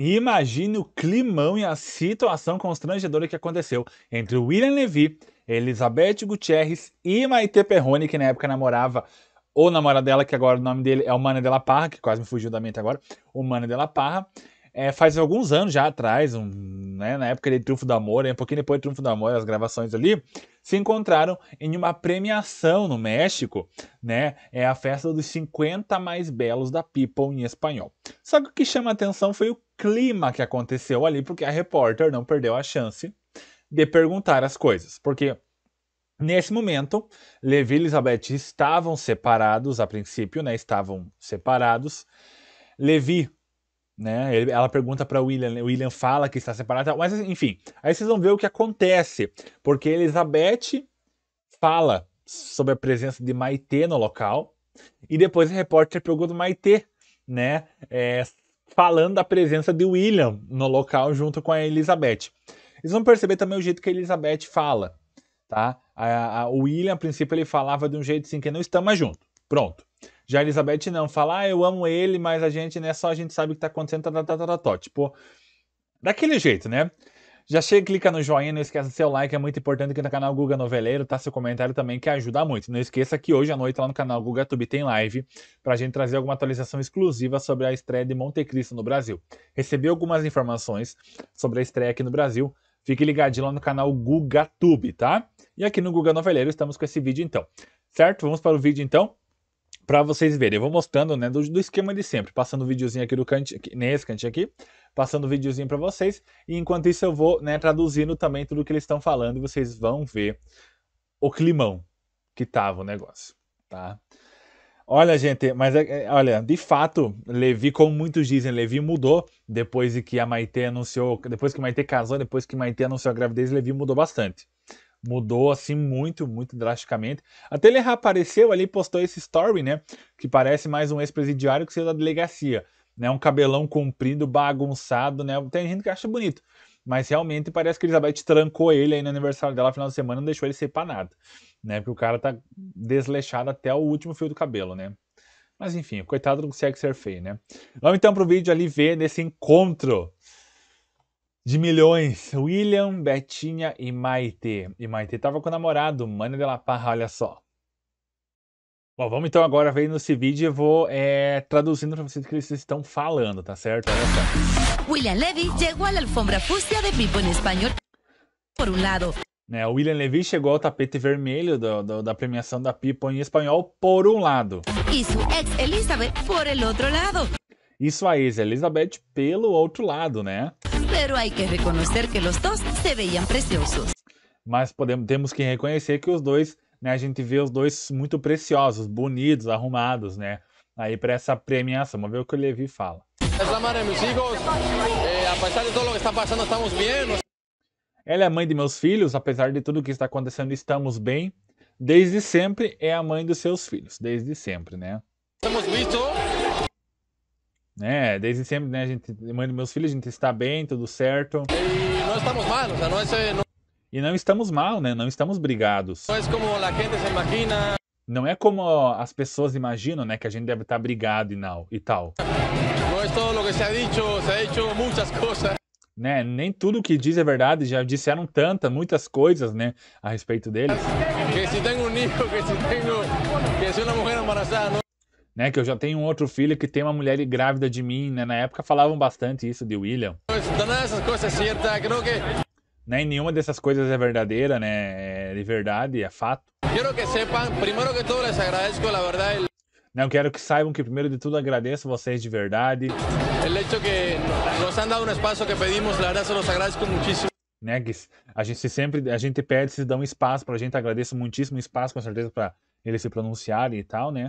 E imagine o climão e a situação constrangedora que aconteceu entre o William Levy, Elizabeth Gutierrez e Maite Perrone, que na época namorava ou namorada dela, que agora o nome dele é o Mano Della Parra, que quase me fugiu da mente agora, o Mano Della Parra. É, faz alguns anos já atrás, um, né, na época de Triunfo do Amor, né, um pouquinho depois de Triunfo do Amor, as gravações ali, se encontraram em uma premiação no México, né? É a festa dos 50 mais belos da People em espanhol. Só que o que chama atenção foi o clima que aconteceu ali, porque a repórter não perdeu a chance de perguntar as coisas. Porque nesse momento, Levi e Elizabeth estavam separados a princípio, né? Estavam separados. Levi, né? Ela pergunta para William, né, William fala que está separado, mas enfim, aí vocês vão ver o que acontece, porque Elizabeth fala sobre a presença de Maitê no local, e depois a repórter pergunta Maitê, né? É, falando da presença de William no local junto com a Elizabeth. Eles vão perceber também o jeito que a Elizabeth fala, tá? A, a, o William, a princípio, ele falava de um jeito assim, que não estamos junto. Pronto. Já a Elizabeth não, fala, ah, eu amo ele, mas a gente, né, só a gente sabe o que tá acontecendo, tá, tá, tá, tá, tá. tá, tá. Tipo, daquele jeito, né? Já chega, clica no joinha, não esqueça seu like, é muito importante aqui no canal Guga Noveleiro, tá? Seu comentário também que ajuda muito. Não esqueça que hoje à noite lá no canal GugaTube tem live pra gente trazer alguma atualização exclusiva sobre a estreia de Monte Cristo no Brasil. Recebi algumas informações sobre a estreia aqui no Brasil, Fique ligadinho lá no canal GugaTube, tá? E aqui no Guga Noveleiro estamos com esse vídeo então. Certo? Vamos para o vídeo então? para vocês verem. Eu vou mostrando, né, do, do esquema de sempre, passando o um videozinho aqui do cantinho, nesse cantinho aqui, passando o um videozinho para vocês, e enquanto isso eu vou, né, traduzindo também tudo que eles estão falando, e vocês vão ver o climão que tava o negócio, tá? Olha, gente, mas é, é, olha, de fato, Levi, como muitos dizem, Levi mudou depois de que a Maite anunciou, depois que a Maite casou, depois que a Maite anunciou a gravidez, Levi mudou bastante mudou assim muito, muito drasticamente. Até ele reapareceu ali, postou esse story, né? Que parece mais um ex-presidiário que saiu da delegacia, né? Um cabelão comprido, bagunçado, né? Tem gente que acha bonito, mas realmente parece que Elizabeth trancou ele aí no aniversário dela, final de semana, não deixou ele ser para nada, né? Porque o cara tá desleixado até o último fio do cabelo, né? Mas enfim, coitado não consegue ser feio, né? Vamos então pro vídeo ali ver nesse encontro de milhões, William, Betinha e Maite. E Maite tava com o namorado, Mano de La Parra, olha só. Bom, vamos então agora ver nesse vídeo e vou é, traduzindo para vocês o que eles estão falando, tá certo? Olha só. William Levy chegou à alfombra fúcsia de Pipo em espanhol por um lado. né? o William Levy chegou ao tapete vermelho do, do, da premiação da Pipo em espanhol por um lado. E sua ex Elizabeth por el outro lado. Isso aí, ex Elizabeth pelo outro lado, né? Pero hay que reconocer que los dos se veían preciosos. Mas podemos, temos que reconhecer que os dois, né, a gente vê os dois muito preciosos, bonitos, arrumados, né? Aí para essa premiação, vamos ver o que o Levi fala. Ela é a mãe de meus filhos, apesar de tudo que está acontecendo, estamos bem. Desde sempre é a mãe dos seus filhos, desde sempre, né? né? Desde sempre, né? A gente, meus filhos, a gente está bem, tudo certo. E não estamos mal, nós é, não... E não estamos mal, né? Não estamos brigados. Não é como a gente se imagina. Não é como as pessoas imaginam, né? Que a gente deve estar brigado e, não, e tal. Não é o que se ha dicho, se ha dicho muitas coisas. Né? Nem tudo que diz é verdade, já disseram tantas, muitas coisas, né, a respeito deles. Que se tem um filho, que se tem, que se uma mulher embarazada, não né? Que eu já tenho um outro filho que tem uma mulher grávida de mim, né? Na época falavam bastante isso de William. Nem né, e nenhuma dessas coisas é verdadeira, né? É de verdade, é fato. Quero que sepan, primeiro que les agradezco la verdad. Não né, quero que saibam que primeiro de tudo agradeço vocês de verdade. El hecho que nos han dado un espacio que pedimos, la verdad se los agradezco muchísimo. Né, a gente sempre, a gente pede, se dão um espaço a gente, agradeço muitíssimo espaço com certeza para eles se pronunciarem e tal, né?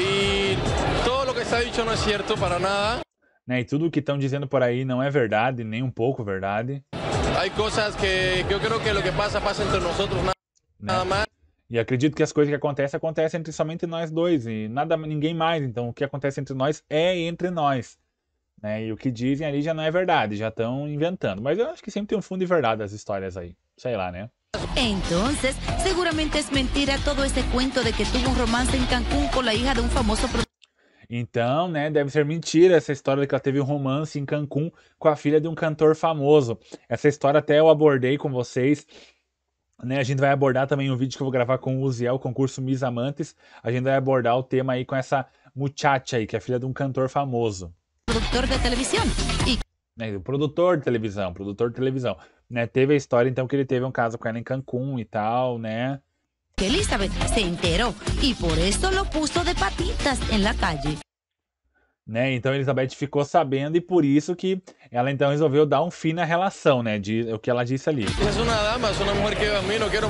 E todo o que está dito não é certo para nada. Né, e tudo o que estão dizendo por aí não é verdade, nem um pouco verdade. Há coisas que, que eu creio que o que passa, passa entre nós, nada, nada né? mais. E acredito que as coisas que acontecem, acontecem entre somente nós dois e nada ninguém mais. Então, o que acontece entre nós é entre nós. Né? E o que dizem ali já não é verdade, já estão inventando. Mas eu acho que sempre tem um fundo de verdade as histórias aí. Sei lá, né? Entonces, seguramente es mentira todo ese cuento de que tuvo um romance em Cancún com a hija de um famoso Então, né, deve ser mentira essa história de que ela teve um romance em Cancún com a filha de um cantor famoso. Essa história até eu abordei com vocês né, a gente vai abordar também um vídeo que eu vou gravar com o Uziel, o concurso Miss Amantes. A gente vai abordar o tema aí com essa muchacha aí, que é filha de um cantor famoso. Produtor de televisão. E... Né, produtor de televisão, produtor de televisão né? Teve a história, então, que ele teve um caso com ela em Cancún e tal, né? Elizabeth se enterou e por isso lo puso de patitas en la calle. Né? Então Elizabeth ficou sabendo e por isso que ela então resolveu dar um fim na relação, né? De o que ela disse ali. É uma uma dama, mulher que eu quero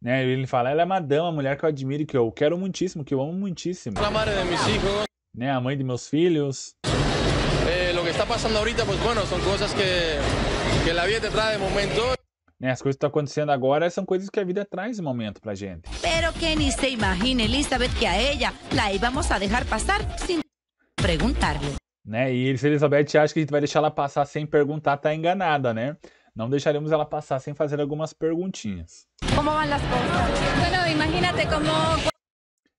Né? Ele fala, ela é uma dama, mulher que eu admiro, que eu quero muitíssimo, que eu amo muitíssimo. Né? A mãe de meus filhos. Eh, o que está passando ahorita, pues bueno, são coisas que que a vida traz momento. Né, as coisas que estão tá acontecendo agora são coisas que a vida traz momento pra gente. Pero que ni se imagine, Elizabeth, que a ella la íbamos a deixar passar sem perguntar. Né, e se Elizabeth acha que a gente vai deixar ela passar sem perguntar, tá enganada, né? Não deixaremos ela passar sem fazer algumas perguntinhas. Como vão as coisas? Bueno, imagínate como...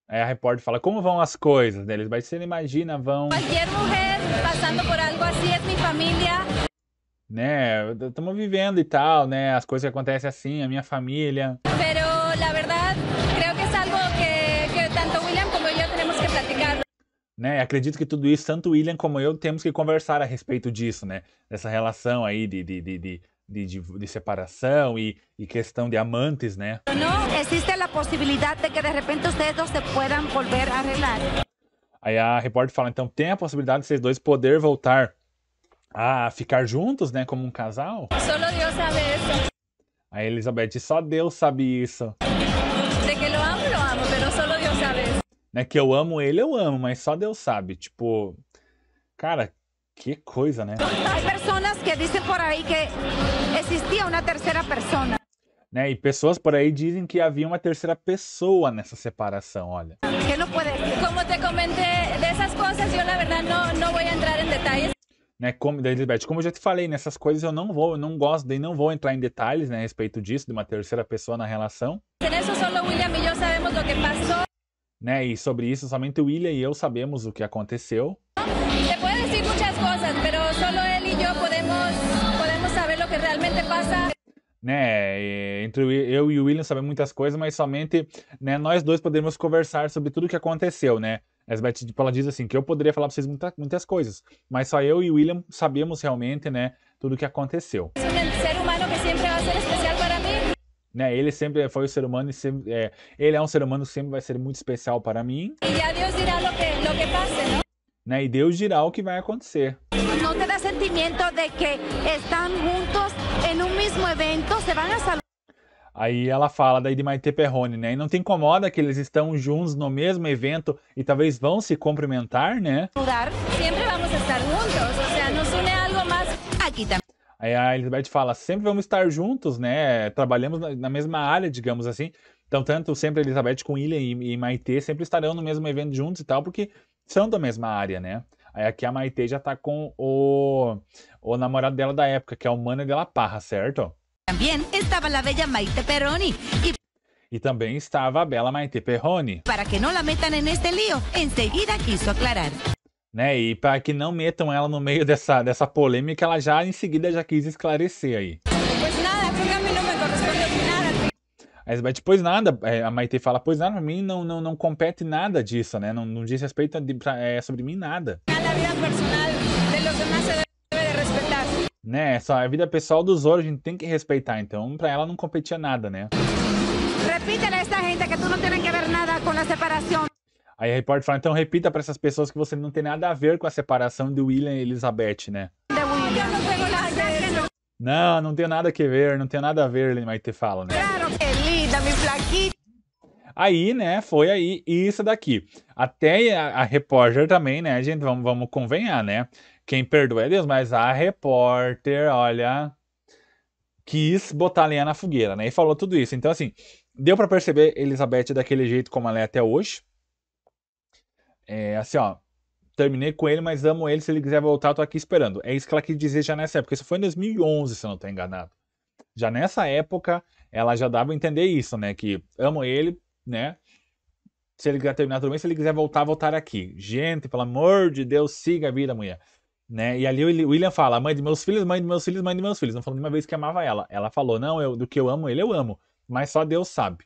Aí a repórter fala, como vão as coisas deles? vai ser, imagina, vão... Qualquer mulher passando por algo assim é minha família né? Estamos vivendo e tal, né? As coisas que acontecem assim, a minha família. Pero la verdad, creo que es algo que, que tanto William como eu temos que platicar. Né? Acredito que tudo isso, tanto William como eu, temos que conversar a respeito disso, né? Dessa relação aí de, de, de, de de, de, de, separação e, e, questão de amantes, né? Não existe a possibilidade de que de repente vocês dois se possam volver a arreglar. Aí a repórter fala, então tem a possibilidade de vocês dois poder voltar a ficar juntos, né, como um casal. Só Deus sabe isso. A Elizabeth, só Deus sabe isso. De que eu amo, eu amo, mas só Deus sabe Né, que eu amo ele, eu amo, mas só Deus sabe. Tipo, cara, que coisa, né? Há pessoas que dizem por aí que existia uma terceira pessoa. Né, e pessoas por aí dizem que havia uma terceira pessoa nessa separação, olha. Que não pode. Como te comentei dessas coisas, eu na verdade não, não vou entrar em detalhes né, como da Elizabeth. Como eu já te falei, nessas coisas eu não vou, eu não gosto e não vou entrar em detalhes, né, a respeito disso, de uma terceira pessoa na relação. Né, e sobre isso somente o William e eu sabemos o que aconteceu. Se pode dizer muitas coisas, mas só ele e eu podemos podemos saber o que realmente passa né, eh, entre eu e o William sabemos muitas coisas, mas somente, né, nós dois podemos conversar sobre tudo o que aconteceu, né? Elizabeth ela diz assim, que eu poderia falar para vocês muita, muitas coisas, mas só eu e o William sabemos realmente, né, tudo o que aconteceu. É ser humano que sempre vai ser especial para mim. Né, ele sempre foi o ser humano e sempre, é, ele é um ser humano que sempre vai ser muito especial para mim. E Deus dirá o que, que não? Né, e Deus dirá o que vai acontecer sentimiento de que estão juntos em um mesmo evento, se van a saludar. Aí ela fala daí de Maite Perrone, né? E não te incomoda que eles estão juntos no mesmo evento e talvez vão se cumprimentar, né? Sempre vamos estar juntos, ou seja, nos une algo mais. Aqui também. Aí a Elizabeth fala, sempre vamos estar juntos, né? Trabalhamos na mesma área, digamos assim. Então, tanto sempre Elizabeth com William e Maite sempre estarão no mesmo evento juntos e tal, porque são da mesma área, né? Aí aqui a Maite já tá com o, o namorado dela da época, que é o Mano de la Parra, certo? Também estava a bela Maite Peroni. E... e também estava a bela Maite Peroni Para que não la metam en este em seguida quis aclarar. Né? E para que não metam ela no meio dessa, dessa polêmica, ela já em seguida já quis esclarecer aí. Mas depois nada, é, a Maite fala, pois nada, pra mim não, não, não compete nada disso, né? Não, não diz respeito de, pra, é, sobre mim nada. Né, é só a vida pessoal dos outros a gente tem que respeitar, então pra ela não competia nada, né? Repita a esta gente que tu não tem que ver nada com a separação. Aí a repórter fala, então repita pra essas pessoas que você não tem nada a ver com a separação de William e Elizabeth, né? De William. Não, não tem nada que ver, não tem nada a ver, ele vai ter fala, né? Claro que é linda, me Aí, né, foi aí isso daqui. Até a, a repórter também, né, gente, vamos, vamos convenhar, né? Quem perdoa é Deus, mas a repórter, olha, quis botar a linha na fogueira, né? E falou tudo isso. Então, assim, deu para perceber Elizabeth daquele jeito como ela é até hoje. É, assim, ó, terminei com ele, mas amo ele. Se ele quiser voltar, tô aqui esperando. É isso que ela quis dizer já nessa época. Isso foi em 2011, se eu não tô enganado. Já nessa época, ela já dava a entender isso, né? Que amo ele, né? Se ele quiser terminar tudo bem, se ele quiser voltar, voltar aqui. Gente, pelo amor de Deus, siga a vida, mulher. Né? E ali o William fala: mãe de meus filhos, mãe de meus filhos, mãe de meus filhos. Não falou nenhuma vez que amava ela. Ela falou: não, eu, do que eu amo ele, eu amo. Mas só Deus sabe.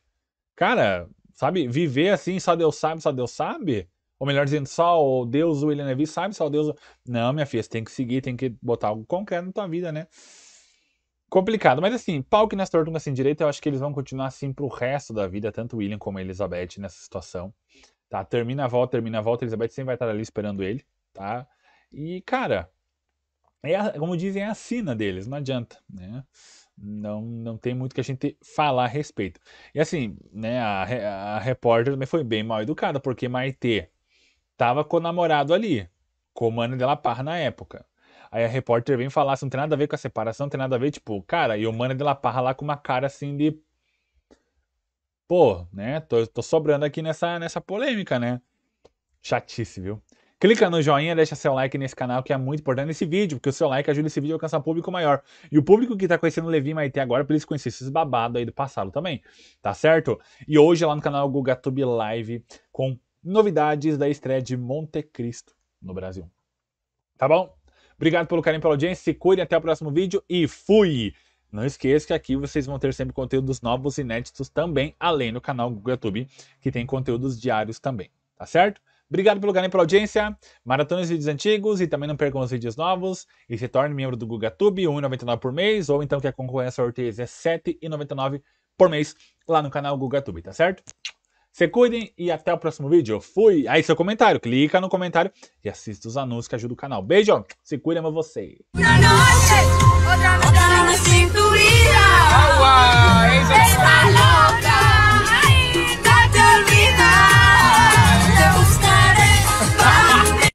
Cara, sabe? Viver assim, só Deus sabe, só Deus sabe ou melhor dizendo, só o Deus William Levy sabe, só o Deus. Não, minha filha, você tem que seguir, tem que botar algo concreto na tua vida, né? Complicado, mas assim, pau que nessa tortugas assim direito eu acho que eles vão continuar assim pro resto da vida, tanto William como a Elizabeth nessa situação, tá? Termina a volta, termina a volta, a Elizabeth sempre vai estar ali esperando ele, tá? E, cara, é a, como dizem, é a sina deles, não adianta, né? Não, não tem muito que a gente falar a respeito. E assim, né, a, a repórter também foi bem mal educada, porque Maite Tava com o namorado ali, com o Mano Della Parra na época. Aí a repórter vem falar assim, não tem nada a ver com a separação, não tem nada a ver, tipo, cara, e o Mano Della Parra lá com uma cara assim de... Pô, né, tô, tô sobrando aqui nessa, nessa polêmica, né? Chatice, viu? Clica no joinha, deixa seu like nesse canal que é muito importante nesse vídeo, porque o seu like ajuda esse vídeo a alcançar um público maior. E o público que tá conhecendo o Levi Maite agora, pra eles conhecer esses babados aí do passado também, tá certo? E hoje lá no canal GugaTube Live com novidades da estreia de Monte Cristo no Brasil. Tá bom? Obrigado pelo carinho pela audiência, se cuide até o próximo vídeo e fui! Não esqueça que aqui vocês vão ter sempre conteúdos novos e inéditos também, além do canal Google YouTube, que tem conteúdos diários também, tá certo? Obrigado pelo carinho pela audiência, maratona os vídeos antigos e também não percam os vídeos novos e se torne membro do GugaTube, R$ 1,99 por mês, ou então que a a sorteios é R$ 7,99 por mês lá no canal GugaTube, tá certo? Se cuidem e até o próximo vídeo. Fui! Aí seu comentário, clica no comentário e assista os anúncios que ajudam o canal. Beijo, se cuidem, amo você. Outra noite, outra